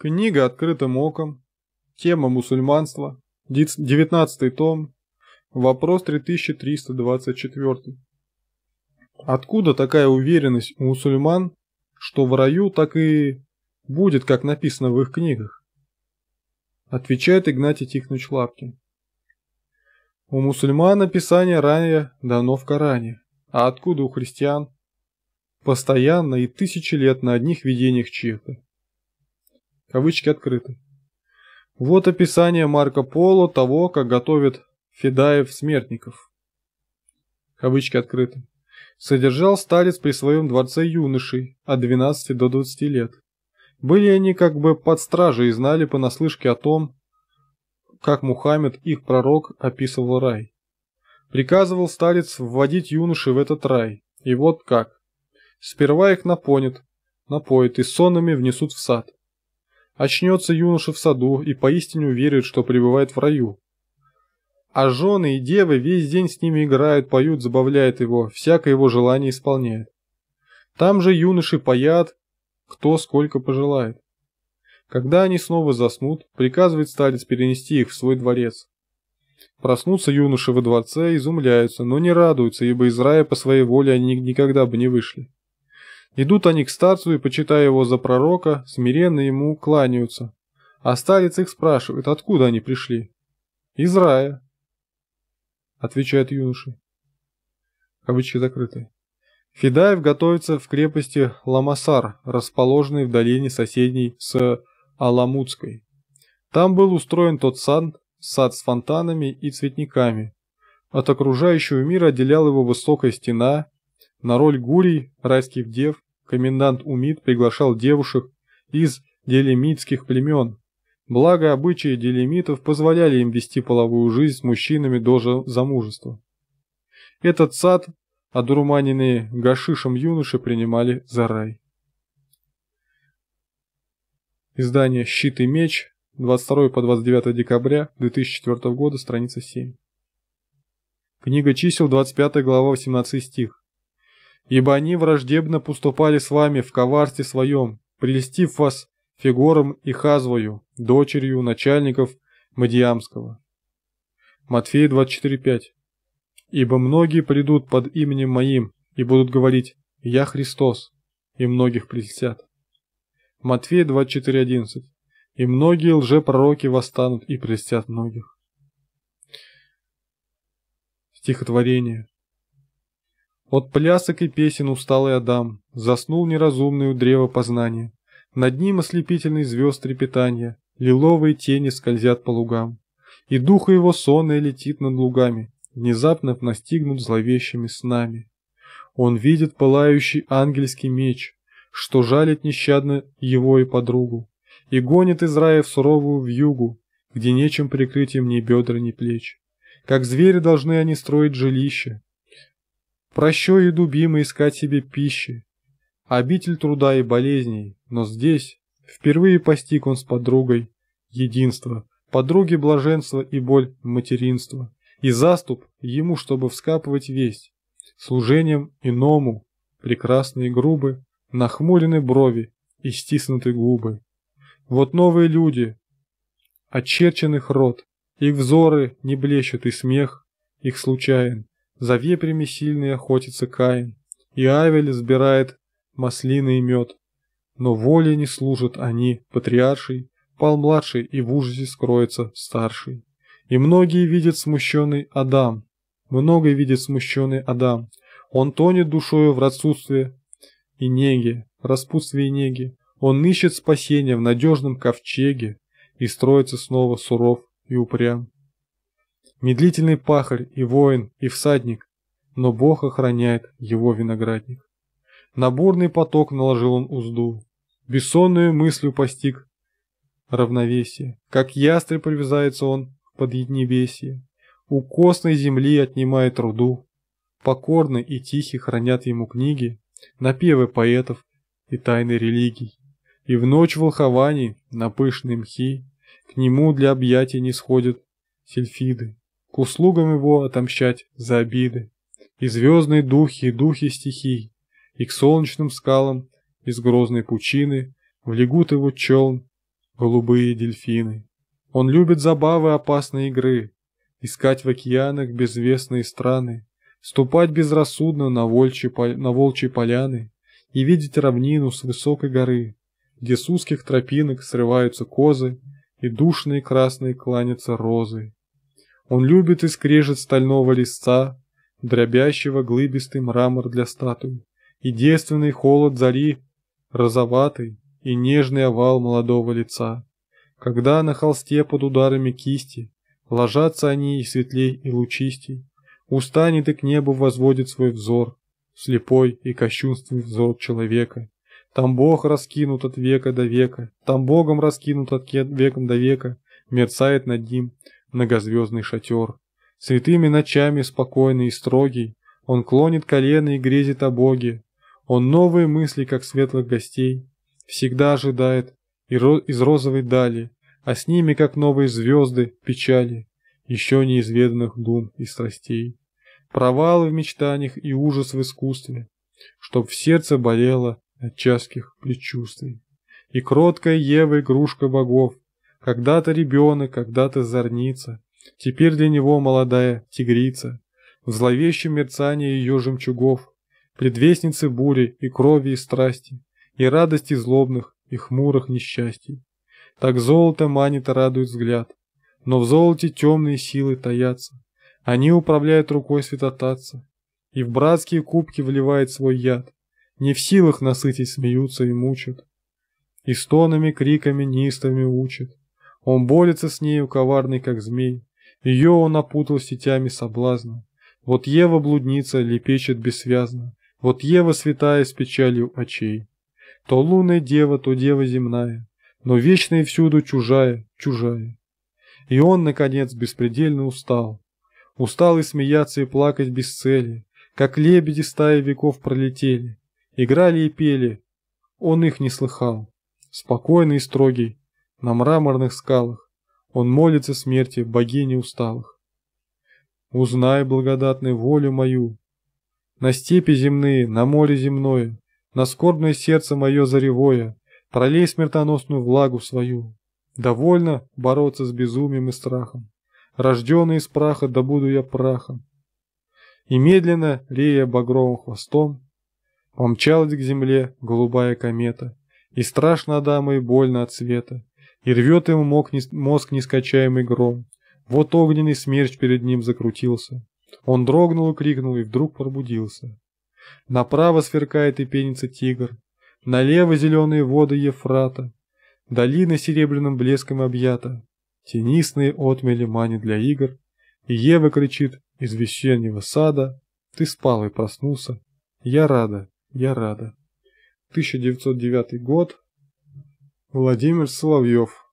Книга «Открытым оком», тема мусульманство, 19 том, вопрос 3324. Откуда такая уверенность у мусульман, что в раю так и будет, как написано в их книгах? Отвечает Игнатий Тихонович Лапкин. У мусульман описание ранее дано в Коране, а откуда у христиан? Постоянно и тысячи лет на одних видениях чьих-то. Кавычки открыты. Вот описание Марко Поло того, как готовит Федаев смертников. Кавычки открыты. Содержал старец при своем дворце юношей от 12 до 20 лет. Были они как бы под стражей и знали понаслышке о том, как Мухаммед, их пророк, описывал рай. Приказывал старец вводить юноши в этот рай. И вот как. Сперва их напонят, напоят и сонами внесут в сад. Очнется юноша в саду и поистине верит, что пребывает в раю. А жены и девы весь день с ними играют, поют, забавляют его, всякое его желание исполняют. Там же юноши поят, кто сколько пожелает. Когда они снова заснут, приказывает старец перенести их в свой дворец. Проснутся юноши во дворце, изумляются, но не радуются, ибо из рая по своей воле они никогда бы не вышли. Идут они к старцу и, почитая его за пророка, смиренно ему кланяются. А старец их спрашивает, откуда они пришли. «Из рая», — отвечает юноши. Кавычки закрыты. Федаев готовится в крепости Ламасар, расположенной в долине соседней с Аламутской. Там был устроен тот сан, сад с фонтанами и цветниками. От окружающего мира отделяла его высокая стена, на роль гурий, райских дев, комендант Умид приглашал девушек из делемитских племен. Благо, обычаи делемитов позволяли им вести половую жизнь с мужчинами до замужества. Этот сад одурманенные гашишем юноши принимали за рай. Издание «Щит и меч» 22 по 29 декабря 2004 года, страница 7. Книга чисел, 25 глава, 18 стих ибо они враждебно поступали с вами в коварстве своем, прелестив вас Фигором и Хазвою, дочерью начальников Мадиамского. Матфея 24.5 «Ибо многие придут под именем моим и будут говорить «Я Христос», и многих прельстят». Матфея 24.11 «И многие лжепророки восстанут и прельстят многих». Стихотворение от плясок и песен усталый Адам заснул неразумный у древа познания. Над ним ослепительный звезд трепетания, лиловые тени скользят по лугам. И духа его сонный летит над лугами, внезапно настигнут зловещими снами. Он видит пылающий ангельский меч, что жалит нещадно его и подругу, и гонит из рая в суровую вьюгу, где нечем прикрыть им ни бедра, ни плеч. Как звери должны они строить жилище, Прощай и дубимы искать себе пищи. Обитель труда и болезней, но здесь впервые постиг он с подругой единство, подруги блаженство и боль материнства, и заступ ему, чтобы вскапывать весь служением иному, прекрасные грубы, нахмурены брови и стиснуты губы. Вот новые люди, очерченных рот, их взоры не блещут и смех их случайен, за вепрями сильный охотится Каин, и Авель сбирает маслины и мед. Но воле не служат они, патриарший, пал младший и в ужасе скроется старший. И многие видят смущенный Адам, многое видит смущенный Адам. Он тонет душою в отсутствии и неге, распутстве и неге. Он ищет спасения в надежном ковчеге и строится снова суров и упрям медлительный пахарь и воин, и всадник, но Бог охраняет его виноградник. На бурный поток наложил он узду, бессонную мыслью постиг равновесие, как ястреб привязается он под еднебесье, у костной земли отнимает труду, покорны и тихи хранят ему книги, напевы поэтов и тайны религий. И в ночь волхований на пышные мхи к нему для объятия не сходят сельфиды услугам его отомщать за обиды, и звездные духи, и духи стихий, и к солнечным скалам из грозной пучины влегут его челн голубые дельфины. Он любит забавы опасной игры, искать в океанах безвестные страны, ступать безрассудно на волчьи, на волчьи поляны и видеть равнину с высокой горы, где с узких тропинок срываются козы и душные красные кланятся розы. Он любит и скрежет стального листа, дробящего глыбистый мрамор для статуи, и девственный холод зари, розоватый и нежный овал молодого лица. Когда на холсте под ударами кисти ложатся они и светлей, и лучистей, устанет и к небу возводит свой взор, слепой и кощунственный взор человека. Там Бог раскинут от века до века, там Богом раскинут от века до века, мерцает над ним, многозвездный шатер. Святыми ночами спокойный и строгий, он клонит колено и грезит о Боге. Он новые мысли, как светлых гостей, всегда ожидает из розовой дали, а с ними, как новые звезды, печали, еще неизведанных дум и страстей. Провалы в мечтаниях и ужас в искусстве, чтоб в сердце болело от частких предчувствий. И кроткая Ева игрушка богов, когда-то ребенок, когда-то зорница, теперь для него молодая тигрица, в зловещем мерцании ее жемчугов, предвестницы бури и крови и страсти, и радости злобных, и хмурых несчастий. Так золото манит и радует взгляд, но в золоте темные силы таятся. Они управляют рукой святотатца, и в братские кубки вливает свой яд. Не в силах насытить смеются и мучат, и стонами, криками, неистами учат. Он борется с нею, коварный как змей. Ее он опутал сетями соблазна. Вот Ева блудница лепечет бессвязно, Вот Ева святая с печалью очей. То лунная дева, то дева земная, Но вечная всюду чужая, чужая. И он, наконец, беспредельно устал. Устал и смеяться, и плакать без цели, Как лебеди стаи веков пролетели, Играли и пели, он их не слыхал. Спокойный и строгий, на мраморных скалах, он молится смерти богини усталых. Узнай, благодатный, волю мою, на степи земные, на море земное, на скорбное сердце мое заревое, пролей смертоносную влагу свою. Довольно бороться с безумием и страхом, рожденный из праха, да буду я прахом. И медленно, рея багровым хвостом, помчалась к земле голубая комета, и страшно Адама и больно от света и рвет ему мозг, не... нескачаемый гром. Вот огненный смерч перед ним закрутился. Он дрогнул и крикнул, и вдруг пробудился. Направо сверкает и пенится тигр, налево зеленые воды Ефрата, долина серебряным блеском объята, тенистные отмели мани для игр, и Ева кричит из весеннего сада «Ты спал и проснулся, я рада, я рада». 1909 год, Владимир Соловьев